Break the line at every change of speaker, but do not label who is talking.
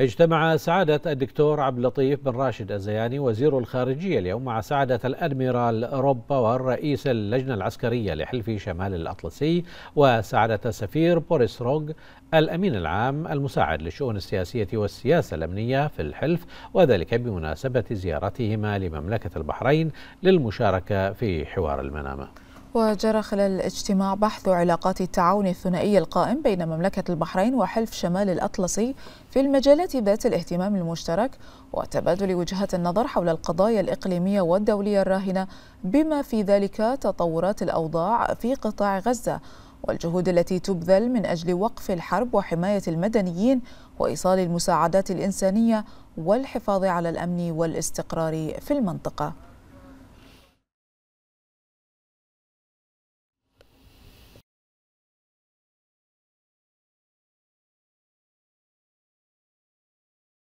اجتمع سعادة الدكتور عبد اللطيف بن راشد الزياني وزير الخارجية اليوم مع سعادة الأدميرال روب باور رئيس اللجنة العسكرية لحلف شمال الأطلسي وسعادة السفير بوريس روغ الأمين العام المساعد للشؤون السياسية والسياسة الأمنية في الحلف وذلك بمناسبة زيارتهما لمملكة البحرين للمشاركة في حوار المنامة
وجرى خلال الاجتماع بحث علاقات التعاون الثنائي القائم بين مملكة البحرين وحلف شمال الأطلسي في المجالات ذات الاهتمام المشترك وتبادل وجهات النظر حول القضايا الإقليمية والدولية الراهنة بما في ذلك تطورات الأوضاع في قطاع غزة والجهود التي تبذل من أجل وقف الحرب وحماية المدنيين وإيصال المساعدات الإنسانية والحفاظ على الأمن والاستقرار في المنطقة